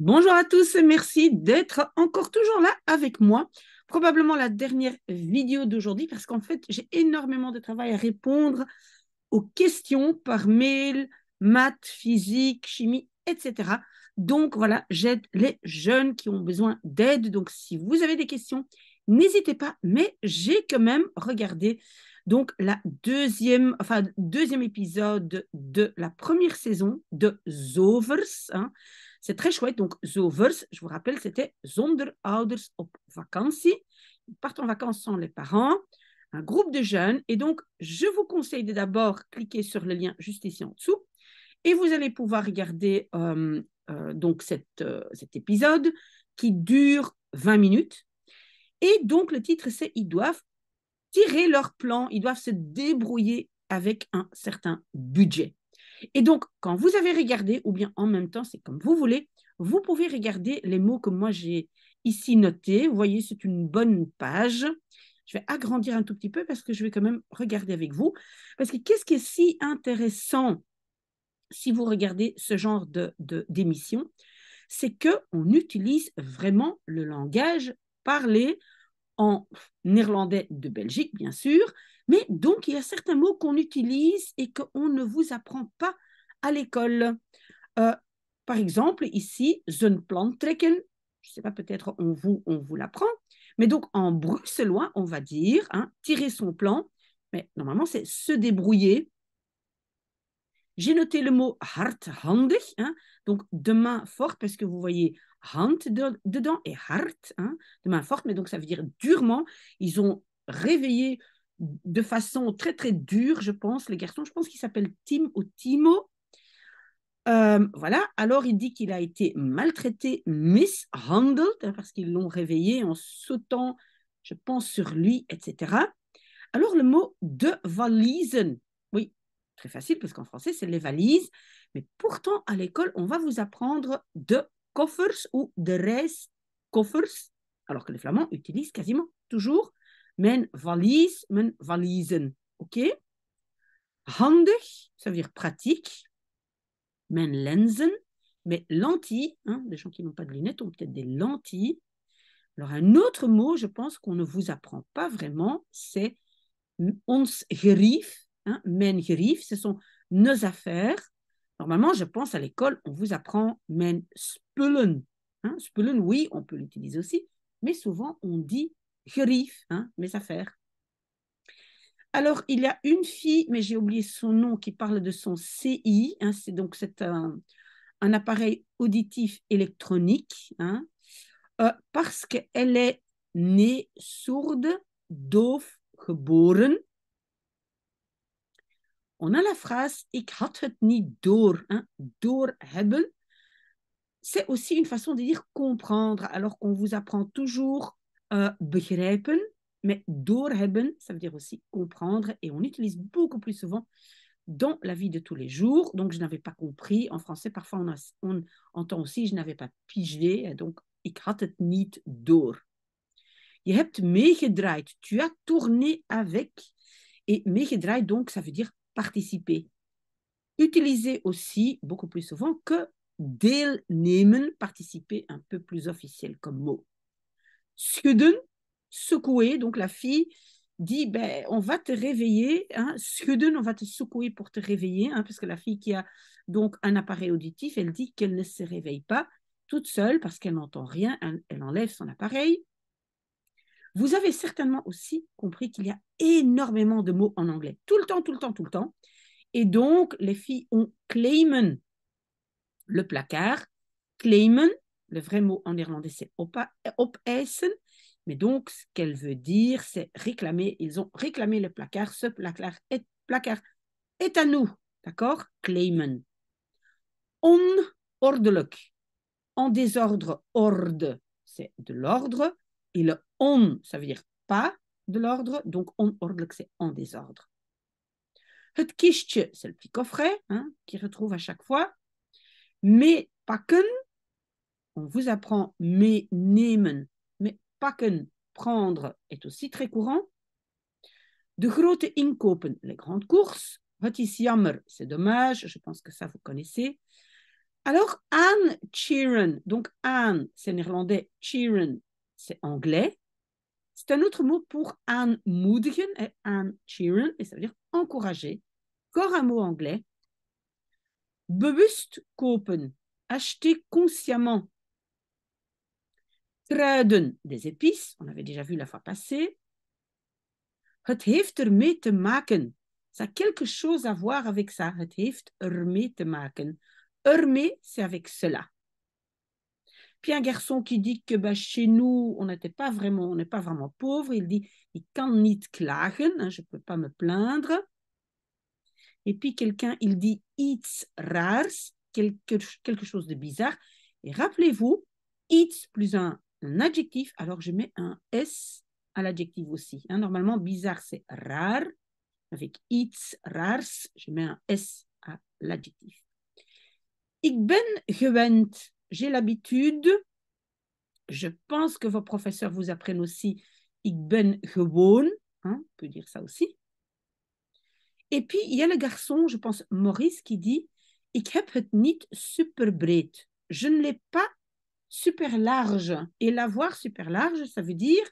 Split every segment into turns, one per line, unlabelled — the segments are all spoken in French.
Bonjour à tous, et merci d'être encore toujours là avec moi. Probablement la dernière vidéo d'aujourd'hui parce qu'en fait, j'ai énormément de travail à répondre aux questions par mail, maths, physique, chimie, etc. Donc voilà, j'aide les jeunes qui ont besoin d'aide. Donc si vous avez des questions, n'hésitez pas, mais j'ai quand même regardé donc la deuxième, enfin deuxième épisode de la première saison de Zovers. Hein. C'est très chouette. Donc, The Overs, je vous rappelle, c'était Zonder ouders op vakantie. Ils partent en vacances sans les parents. Un groupe de jeunes. Et donc, je vous conseille de d'abord cliquer sur le lien juste ici en dessous. Et vous allez pouvoir regarder euh, euh, donc cette, euh, cet épisode qui dure 20 minutes. Et donc, le titre, c'est Ils doivent tirer leur plan, ils doivent se débrouiller avec un certain budget. Et donc, quand vous avez regardé, ou bien en même temps, c'est comme vous voulez, vous pouvez regarder les mots que moi j'ai ici notés. Vous voyez, c'est une bonne page. Je vais agrandir un tout petit peu parce que je vais quand même regarder avec vous. Parce que qu'est-ce qui est si intéressant si vous regardez ce genre de, d'émission C'est qu'on utilise vraiment le langage parlé en néerlandais de Belgique, bien sûr, mais donc il y a certains mots qu'on utilise et qu'on ne vous apprend pas à l'école. Euh, par exemple, ici, trekken, je ne sais pas, peut-être on vous, on vous l'apprend, mais donc en bruxellois, on va dire hein, tirer son plan, mais normalement c'est se débrouiller. J'ai noté le mot hardhandig, hein, donc de main forte, parce que vous voyez hand dedans et hard, hein, de main forte, mais donc ça veut dire durement. Ils ont réveillé de façon très très dure, je pense, les garçons, je pense qu'ils s'appellent Tim ou Timo, euh, voilà, alors il dit qu'il a été maltraité, mishandled, hein, parce qu'ils l'ont réveillé en sautant, je pense, sur lui, etc. Alors le mot de valise oui, très facile, parce qu'en français, c'est les valises, mais pourtant, à l'école, on va vous apprendre de coffers ou de res coffers, alors que les Flamands utilisent quasiment toujours men valise, men valise ok Handig, ça veut dire pratique men lenzen, mais lentilles, hein, les gens qui n'ont pas de lunettes ont peut-être des lentilles. Alors un autre mot, je pense qu'on ne vous apprend pas vraiment, c'est ons Griff, hein, men Griff, ce sont nos affaires. Normalement, je pense à l'école, on vous apprend men spullen. Hein. spullen, oui, on peut l'utiliser aussi, mais souvent on dit Griff, mes affaires. Alors, il y a une fille, mais j'ai oublié son nom, qui parle de son CI. Hein, c'est donc c'est un, appareil auditif électronique, hein. euh, parce qu'elle est née sourde, doof geboren. On a la phrase ik had het niet door, hein, door hebben. C'est aussi une façon de dire comprendre, alors qu'on vous apprend toujours euh, begrijpen mais hebben », ça veut dire aussi comprendre, et on utilise beaucoup plus souvent dans la vie de tous les jours. Donc, je n'avais pas compris. En français, parfois, on, on entend aussi je n'avais pas pigé. Donc, ik had het niet door. Je hebt Tu as tourné avec. Et meegedraaid, donc, ça veut dire participer. Utiliser aussi beaucoup plus souvent que deelnemen, participer un peu plus officiel comme mot. Schudden, « secouer », Donc la fille dit ben, On va te réveiller, hein, on va te secouer pour te réveiller, hein, parce que la fille qui a donc un appareil auditif, elle dit qu'elle ne se réveille pas toute seule parce qu'elle n'entend rien, elle, enlève son appareil. Vous avez certainement aussi compris qu'il y a énormément de mots en anglais, tout le temps, tout le temps, tout le temps. Et donc, les filles ont claimen le placard. Claimen, le vrai mot en irlandais c'est opa op mais donc, ce qu'elle veut dire, c'est réclamer. Ils ont réclamé le placard. Ce placard est, placard est à nous. D'accord Claimen. On ordeluk. En désordre, orde, c'est de l'ordre. Et le on, ça veut dire pas de l'ordre. Donc, on ordeluk, c'est en désordre. Het kistje, c'est le petit coffret hein, qui retrouve à chaque fois. Mais pakken, on vous apprend mais nemen pakken, prendre est aussi très courant. De grote inkopen, les grandes courses. Het is jammer, c'est dommage, je pense que ça vous connaissez. Alors, Anne cheeren donc an, c'est néerlandais, Cheeren, c'est anglais. C'est un autre mot pour aanmoedigen, et Anne et ça veut dire encourager. Encore un mot anglais. Bewust kopen, acheter consciemment, des épices, on avait déjà vu la fois passée. Het heeft ermee te maken. Ça a quelque chose à voir avec ça. Het heeft ermee te maken. Ermee, c'est avec cela. Puis un garçon qui dit que ben, chez nous, on n'était pas vraiment, on n'est pas vraiment pauvre, il dit il kan niet klagen, hein, je ne peux pas me plaindre. Et puis quelqu'un, il dit it's raars, quelque, quelque chose de bizarre. Et rappelez-vous, iets plus un adjectif, alors je mets un S à l'adjectif aussi. Hein. normalement, bizarre, c'est rare. Avec its, rars, je mets un S à l'adjectif. Ik ben gewend. J'ai l'habitude. Je pense que vos professeurs vous apprennent aussi ik ben gewoon. Hein, on peut dire ça aussi. Et puis, il y a le garçon, je pense Maurice, qui dit Ik heb het niet super breed. Je ne l'ai pas super large. Et l'avoir super large, ça veut dire,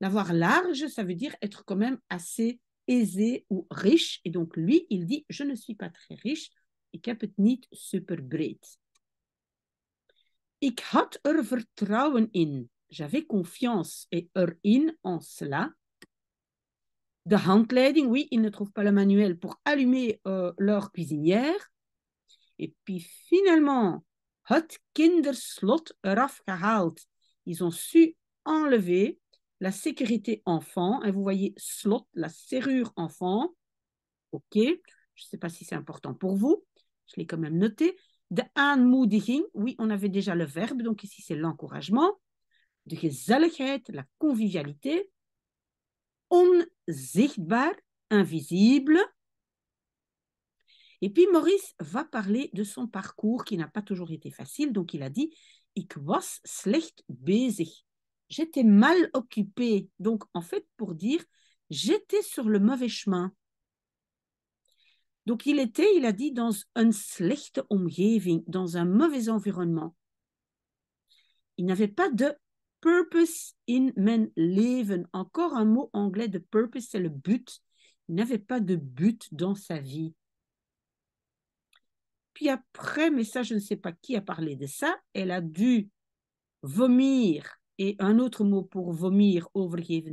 l'avoir large, ça veut dire être quand même assez aisé ou riche. Et donc lui, il dit, je ne suis pas très riche. Ik heb het niet super great Ik had er vertrouwen in. J'avais confiance et er in en cela. De handleiding, oui, ils ne trouvent pas le manuel pour allumer euh, leur cuisinière. Et puis finalement, kinderslot eraf gehaald. Ils ont su enlever la sécurité enfant. Et vous voyez slot, la serrure enfant. OK, je ne sais pas si c'est important pour vous. Je l'ai quand même noté. De aanmoediging, oui, on avait déjà le verbe, donc ici c'est l'encouragement. De gezelligheid, la convivialité. Onzichtbaar, invisible. Et puis Maurice va parler de son parcours qui n'a pas toujours été facile. Donc il a dit Ich was slecht bezig. J'étais mal occupé. Donc en fait, pour dire j'étais sur le mauvais chemin. Donc il était, il a dit, dans un slechte omgeving, dans un mauvais environnement. Il n'avait pas de purpose in men leven. Encore un mot anglais de purpose, c'est le but. Il n'avait pas de but dans sa vie après, mais ça, je ne sais pas qui a parlé de ça, elle a dû vomir. Et un autre mot pour vomir,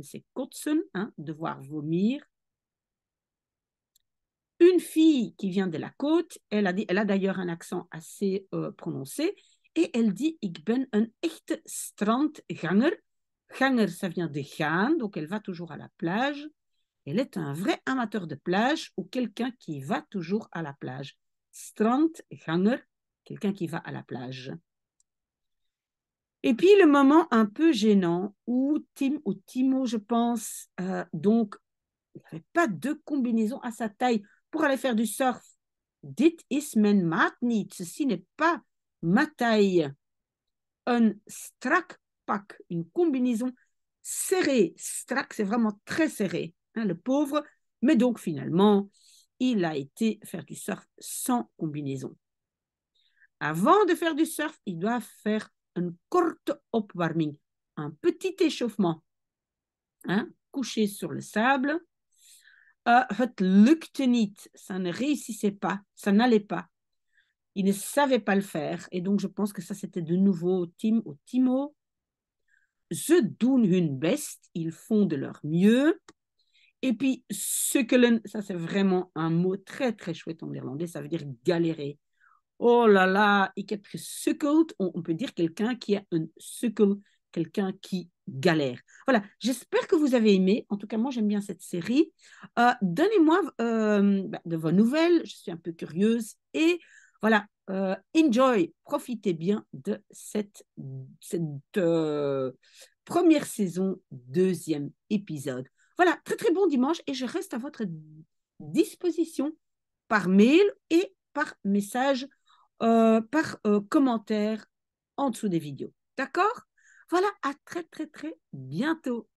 c'est hein, devoir vomir. Une fille qui vient de la côte, elle a, elle a d'ailleurs un accent assez euh, prononcé, et elle dit Ik ben un echte strandganger. Ganger, ça vient de gaan, donc elle va toujours à la plage. Elle est un vrai amateur de plage ou quelqu'un qui va toujours à la plage. Strandganger, quelqu'un qui va à la plage. Et puis le moment un peu gênant où Tim ou Timo, je pense, euh, donc, il n'avait pas de combinaison à sa taille pour aller faire du surf. Dit is men ceci n'est pas ma taille. Un pack, une combinaison serrée. Strak, c'est vraiment très serré, hein, le pauvre. Mais donc finalement, il a été faire du surf sans combinaison. Avant de faire du surf, il doit faire un court upwarming, un petit échauffement. Hein, couché sur le sable. Euh, ça ne réussissait pas, ça n'allait pas. Il ne savait pas le faire. Et donc, je pense que ça, c'était de nouveau au Tim, au Timo. Ze doen hun best, ils font de leur mieux. Et puis, ce que ça c'est vraiment un mot très très chouette en néerlandais, ça veut dire galérer. Oh là là, Et heb que on, on peut dire quelqu'un qui a un suckle », quelqu'un qui galère. Voilà, j'espère que vous avez aimé. En tout cas, moi, j'aime bien cette série. Euh, donnez-moi euh, bah, de vos nouvelles, je suis un peu curieuse. Et voilà, euh, enjoy, profitez bien de cette première saison, deuxième épisode. Voilà, très très bon dimanche et je reste à votre disposition par mail et par message, euh, par euh, commentaire en dessous des vidéos. D'accord Voilà, à très très très bientôt.